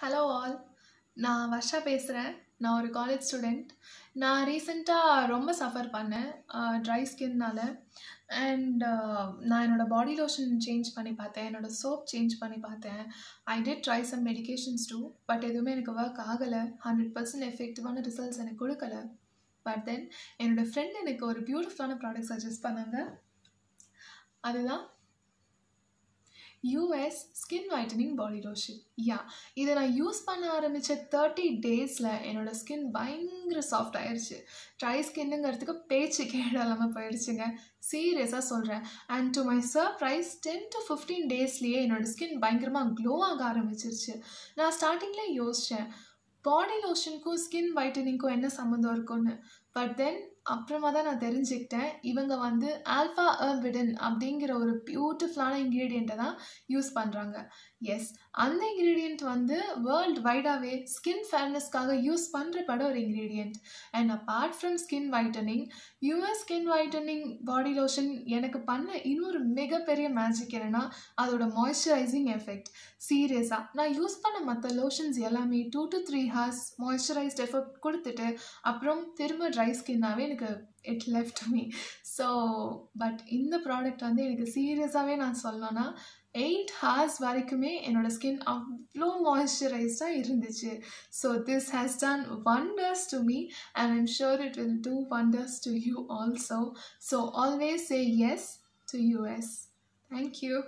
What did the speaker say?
hello all நான் வர்ஷா பேசுகிறேன் நான் ஒரு காலேஜ் ஸ்டூடெண்ட் நான் ரீசெண்டாக ரொம்ப சஃபர் பண்ணேன் ட்ரை ஸ்கின்னால் அண்ட் நான் என்னோடய பாடி லோஷன் சேஞ்ச் பண்ணி பார்த்தேன் என்னோடய சோப் சேஞ்ச் பண்ணி பார்த்தேன் I did try some medications too but எதுவுமே எனக்கு ஒர்க் ஆகலை ஹண்ட்ரட் பர்சன்ட் எஃபெக்டிவான ரிசல்ட்ஸ் எனக்கு கொடுக்கல பட் தென் என்னோடய ஃப்ரெண்ட் எனக்கு ஒரு பியூட்டிஃபுல்லான ப்ராடக்ட் சஜஸ்ட் பண்ணாங்க அதுதான் US skin whitening body lotion yeah இதை நான் யூஸ் பண்ண ஆரம்பித்த தேர்ட்டி டேஸில் என்னோடய ஸ்கின் பயங்கர சாஃப்ட் ஆயிடுச்சு ட்ரை ஸ்கின்னுங்கிறதுக்கு பேச்சு கேடலாமல் போயிடுச்சுங்க சீரியஸாக சொல்கிறேன் and to my surprise ten to fifteen டேஸ்லேயே என்னோடய ஸ்கின் பயங்கரமாக க்ளோ ஆக ஆரம்பிச்சிருச்சு நான் ஸ்டார்டிங்கில் யோசித்தேன் பாடி லோஷனுக்கும் ஸ்கின் வைட்டனிங்க்கும் என்ன சம்மந்தம் இருக்கும்னு பட் தென் அப்புறமா தான் நான் தெரிஞ்சுக்கிட்டேன் இவங்க வந்து ஆல்ஃபா அர்பிடன் அப்படிங்கிற ஒரு பியூட்டிஃபுல்லான இன்க்ரீடியண்ட்டை தான் யூஸ் பண்ணுறாங்க எஸ் அந்த இன்க்ரீடியண்ட் வந்து வேர்ல்டு வைடாகவே ஸ்கின் ஃபேர்னஸ்க்காக யூஸ் பண்ணுறப்பட ஒரு ingredient and apart from skin whitening US skin whitening body lotion எனக்கு பண்ண இன்னொரு மிகப்பெரிய மேஜிக் என்னென்னா அதோட மாய்ஸ்சரைசிங் எஃபெக்ட் சீரியஸாக நான் யூஸ் பண்ண மற்ற லோஷன்ஸ் எல்லாமே two to three hours moisturised effect கொடுத்துட்டு அப்புறம் திரும்ப ட்ரை ஸ்கின்னாகவே எனக்கு எனக்கு it left me so but இந்த ப்ராடக்ட் வந்து எனக்கு சீரியஸாகவே நான் சொல்லணும்னா எயிட் ஹார்ஸ் வரைக்குமே என்னோடய ஸ்கின் அவ்வளோ மாய்ஸ்சரைஸ்டாக இருந்துச்சு so this has done wonders to me and I'm sure it will do wonders to you also so always say yes to US thank you